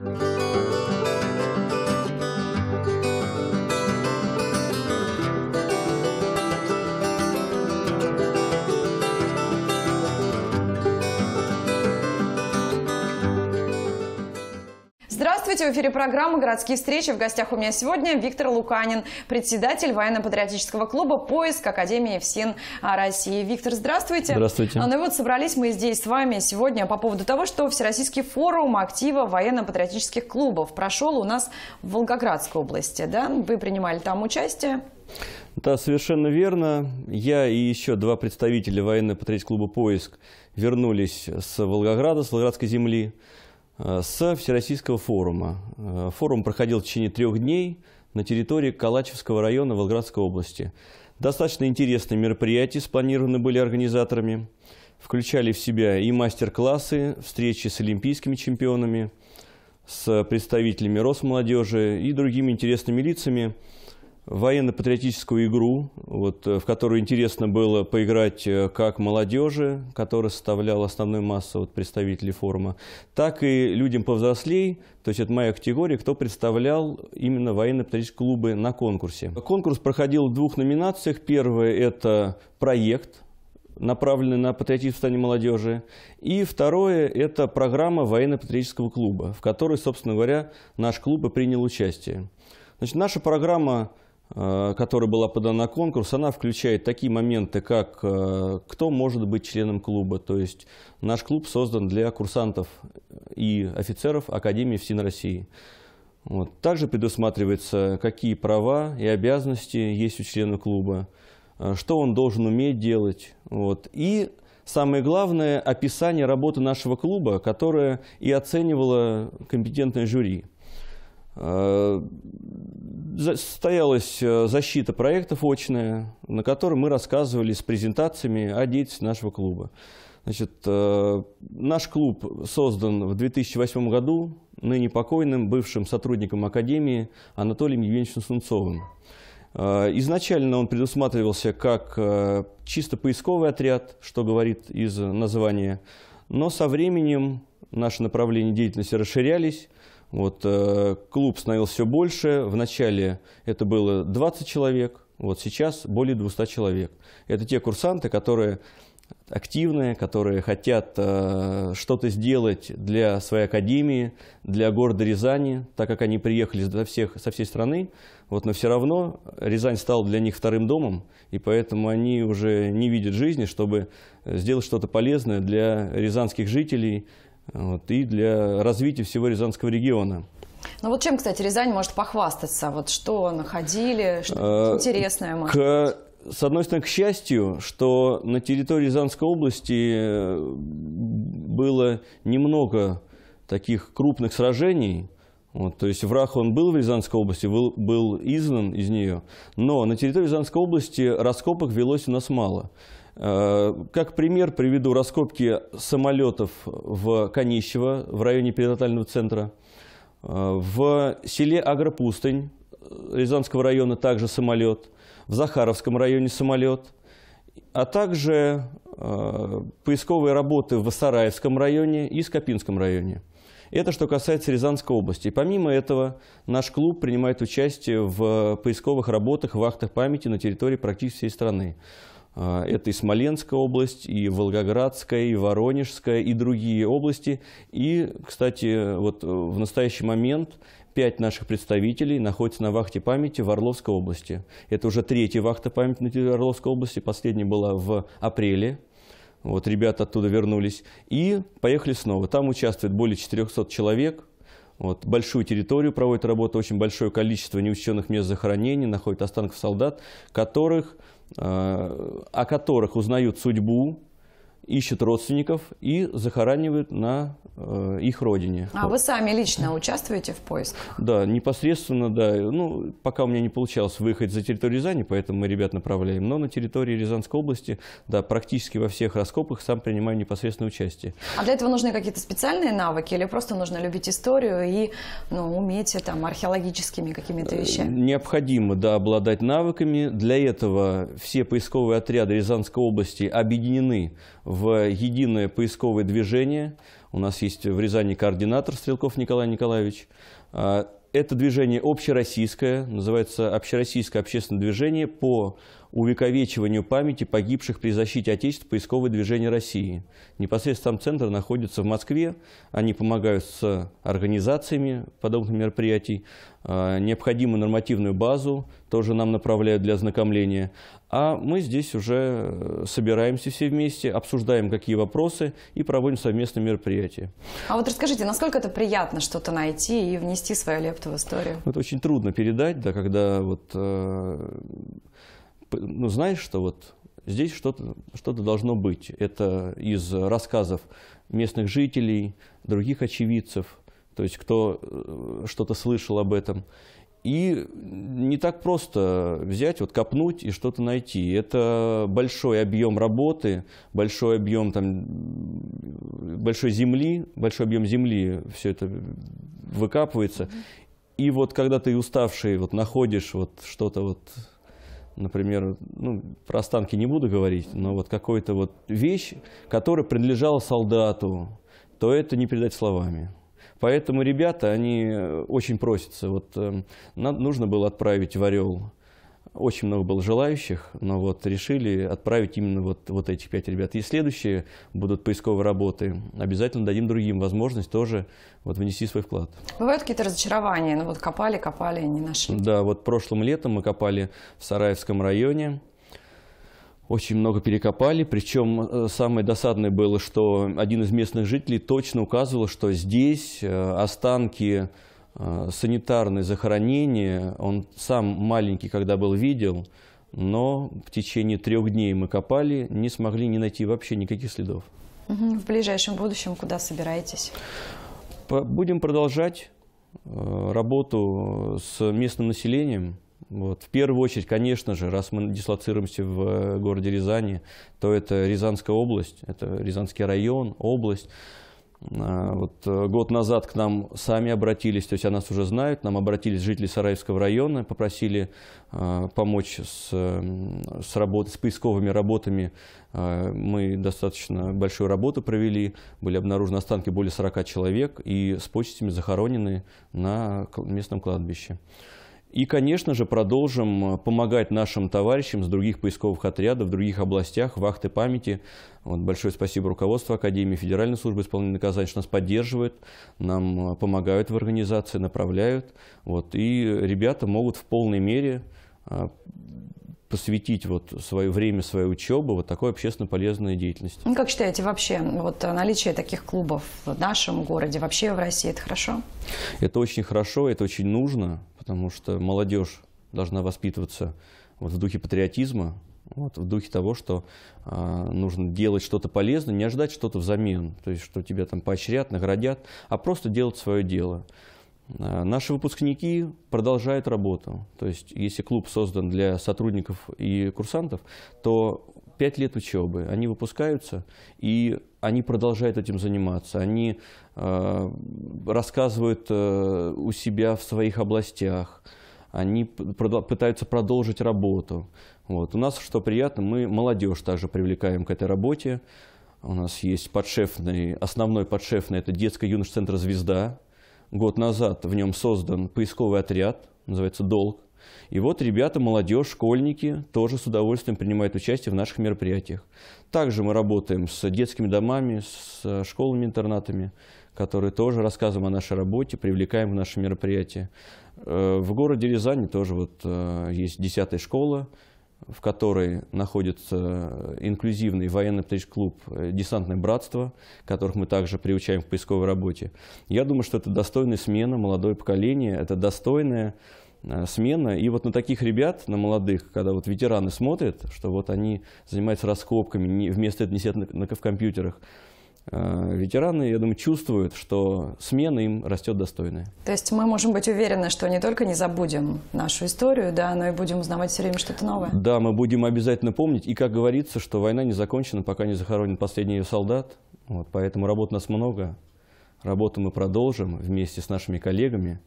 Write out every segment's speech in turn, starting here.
Mm-hmm. Здравствуйте, в эфире программы «Городские встречи». В гостях у меня сегодня Виктор Луканин, председатель военно-патриотического клуба «Поиск Академии ФСИН России». Виктор, здравствуйте. Здравствуйте. А, ну и вот собрались мы здесь с вами сегодня по поводу того, что Всероссийский форум актива военно-патриотических клубов прошел у нас в Волгоградской области. Да? Вы принимали там участие? Да, совершенно верно. Я и еще два представителя военно-патриотического клуба «Поиск» вернулись с Волгограда, с Волгоградской земли. Э, с Всероссийского форума. Э, форум проходил в течение трех дней на территории Калачевского района Волгоградской области. Достаточно интересные мероприятия спланированы были организаторами. Включали в себя и мастер-классы, встречи с олимпийскими чемпионами, с представителями Росмолодежи и другими интересными лицами военно-патриотическую игру, вот, э, в которую интересно было поиграть э, как молодежи, которая составляла основную массу вот, представителей форума, так и людям повзрослей, то есть это моя категория, кто представлял именно военно-патриотические клубы на конкурсе. Конкурс проходил в двух номинациях. Первое – это проект, направленный на патриотизм в стране молодежи. И второе – это программа военно-патриотического клуба, в которой, собственно говоря, наш клуб и принял участие. Значит, наша программа Э, которая была подана на конкурс, она включает такие моменты, как э, кто может быть членом клуба. То есть наш клуб создан для курсантов и офицеров Академии ФСИН России. Вот. Также предусматривается, какие права и обязанности есть у члена клуба, э, что он должен уметь делать. Вот. И самое главное, описание работы нашего клуба, которое и оценивало компетентное жюри. Э, состоялась э, защита проектов очная, на которой мы рассказывали с презентациями о деятельности нашего клуба. Значит, э, наш клуб создан в 2008 году ныне покойным бывшим сотрудником Академии Анатолием Евгеньевичем Сунцовым. Изначально он предусматривался как чисто поисковый отряд, что говорит из названия, но со временем наши направления деятельности расширялись, вот, э, клуб становился все больше. Вначале это было 20 человек, вот сейчас более 200 человек. Это те курсанты, которые активные, которые хотят э, что-то сделать для своей академии, для города Рязани, так как они приехали со, всех, со всей страны, вот, но все равно Рязань стал для них вторым домом, и поэтому они уже не видят жизни, чтобы сделать что-то полезное для рязанских жителей вот, и для развития всего Рязанского региона. Ну вот чем, кстати, Рязань может похвастаться? Вот что находили, что э, интересное? Может к, быть? С одной стороны, к счастью, что на территории Рязанской области э, было немного таких крупных сражений. Вот, то есть враг он был в Рязанской области, был, был изгнан из нее, но на территории Рязанской области раскопок велось у нас мало. Э, как пример приведу раскопки самолетов в Конищево, в районе перинатального центра. Э, в селе Агропустынь э, Рязанского района также самолет. В Захаровском районе самолет. А также поисковые работы в Сараевском районе и Скопинском районе. Это что касается Рязанской области. И помимо этого, наш клуб принимает участие в поисковых работах, вахтах памяти на территории практически всей страны. А, это и Смоленская область, и Волгоградская, и Воронежская, и другие области. И, кстати, вот э, в настоящий момент пять наших представителей находятся на вахте памяти в Орловской области. Это уже третья вахта памяти на территории Орловской области, последняя была в апреле. Вот ребята оттуда вернулись и поехали снова. Там участвует более 400 человек, вот, большую территорию проводит работу, очень большое количество неучтенных мест захоронений находит останков солдат, которых Э, о которых узнают судьбу, ищут родственников и захоранивают на э, их родине. А вот. вы сами лично участвуете в поисках? Да, непосредственно, да. Ну, пока у меня не получалось выехать за территорию Рязани, поэтому мы ребят направляем. Но на территории Рязанской области, да, практически во всех раскопах сам принимаю непосредственное участие. А для этого нужны какие-то специальные навыки или просто нужно любить историю и ну, уметь там археологическими какими-то э, вещами? Необходимо, да, обладать навыками. Для этого все поисковые отряды Рязанской области объединены в единое поисковое движение. У нас есть в Рязани координатор Стрелков Николай Николаевич. А, это движение общероссийское, называется «Общероссийское общественное движение по увековечиванию памяти погибших при защите Отечества поисковое движение России. Непосредственно сам центр находится в Москве, они помогают с организациями подобных мероприятий, а, необходимую нормативную базу тоже нам направляют для ознакомления. А мы здесь уже э, собираемся все вместе, обсуждаем, какие вопросы и проводим совместные мероприятия. А вот расскажите, насколько это приятно что-то найти и внести свою лепту в историю? Это очень трудно передать, да, когда вот э, ну, знаешь, что вот здесь что-то что, -то, должно быть. Это из рассказов местных жителей, других очевидцев, то есть кто э, что-то слышал об этом. И не так просто взять, вот копнуть и что-то найти. Это большой объем работы, большой объем там, большой земли, большой объем земли все это выкапывается. И вот когда ты уставший вот находишь вот что-то вот например, ну, про останки не буду говорить, но вот какую-то вот вещь, которая принадлежала солдату, то это не передать словами. Поэтому ребята, они э, очень просятся. Вот эм, нам нужно было отправить в Орел очень много было желающих, но вот решили отправить именно вот, вот этих пять ребят. И следующие будут поисковые работы. Обязательно дадим другим возможность тоже вот внести свой вклад. Бывают какие-то разочарования? Ну вот копали, копали, не нашли. Да, вот прошлым летом мы копали в Сараевском районе. Очень много перекопали, причем э, самое досадное было, что один из местных жителей точно указывал, что здесь э, останки Э, санитарные захоронения. Он сам маленький, когда был, видел, но в течение трех дней мы копали, не смогли не найти вообще никаких следов. В ближайшем будущем куда собираетесь? Будем продолжать э, работу с местным населением. Вот. В первую очередь, конечно же, раз мы дислоцируемся в э, городе Рязани, то это Рязанская область, это Рязанский район, область. А, вот э, год назад к нам сами обратились, то есть о нас уже знают, нам обратились жители Сараевского района, попросили а, помочь с, эм, с, работ, с поисковыми работами. А, мы достаточно большую работу провели, были обнаружены останки более 40 человек и с почестями захоронены на местном кладбище. И, конечно же, продолжим э, помогать нашим товарищам с других поисковых отрядов, в других областях, вахты памяти. Вот, большое спасибо руководству Академии Федеральной службы исполнения наказаний, что нас поддерживают, нам э, помогают в организации, направляют. Вот, и ребята могут в полной мере э, посвятить вот свое время, свою учебу вот такой общественно полезной деятельности. Ну, как считаете, вообще вот э, наличие таких клубов в нашем городе, вообще в России, это хорошо? Это очень хорошо, это очень нужно, потому что молодежь должна воспитываться вот в духе патриотизма, вот, в духе того, что э, нужно делать что-то полезное, не ожидать что-то взамен, то есть что тебя там поощрят, наградят, а просто делать свое дело. Э, наши выпускники продолжают работу. То есть, если клуб создан для сотрудников и курсантов, то пять лет учебы, они выпускаются, и они продолжают этим заниматься. Они э, рассказывают э, у себя в своих областях, они пытаются продолжить работу. Вот. У нас, что приятно, мы молодежь также привлекаем к этой работе. У нас есть подшефный, основной подшефный – это детско-юношеский центр «Звезда», год назад в нем создан поисковый отряд, называется «Долг». И вот ребята, молодежь, школьники тоже с удовольствием принимают участие в наших мероприятиях. Также мы работаем с детскими домами, с э, школами-интернатами, которые тоже рассказываем о нашей работе, привлекаем в наши мероприятия. Э, в городе Рязани тоже вот э, есть 10 школа, в которой находится э, инклюзивный военный клуб э, «Десантное братство», которых мы также приучаем к поисковой работе. Я думаю, что это достойная смена, молодое поколение, это достойная э, смена. И вот на таких ребят, на молодых, когда вот ветераны смотрят, что вот они занимаются раскопками, вместо этого несет на, на, в компьютерах, Э, ветераны, я думаю, чувствуют, что смена им растет достойная. То есть мы можем быть уверены, что не только не забудем нашу историю, да, но и будем узнавать все время что-то новое. Да, мы будем обязательно помнить. И, как говорится, что война не закончена, пока не захоронен последний ее солдат. Вот, поэтому работ нас много. Работу мы продолжим вместе с нашими коллегами.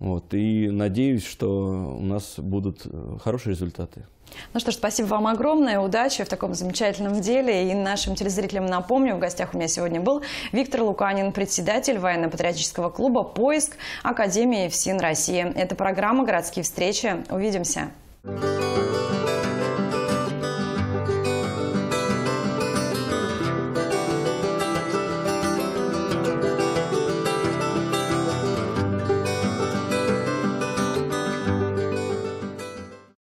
Вот, и надеюсь, что у нас будут э, хорошие результаты. Ну что ж, спасибо вам огромное, удачи в таком замечательном деле. И нашим телезрителям напомню, в гостях у меня сегодня был Виктор Луканин, председатель военно-патриотического клуба «Поиск» Академии ФСИН России. Это программа «Городские встречи». Увидимся.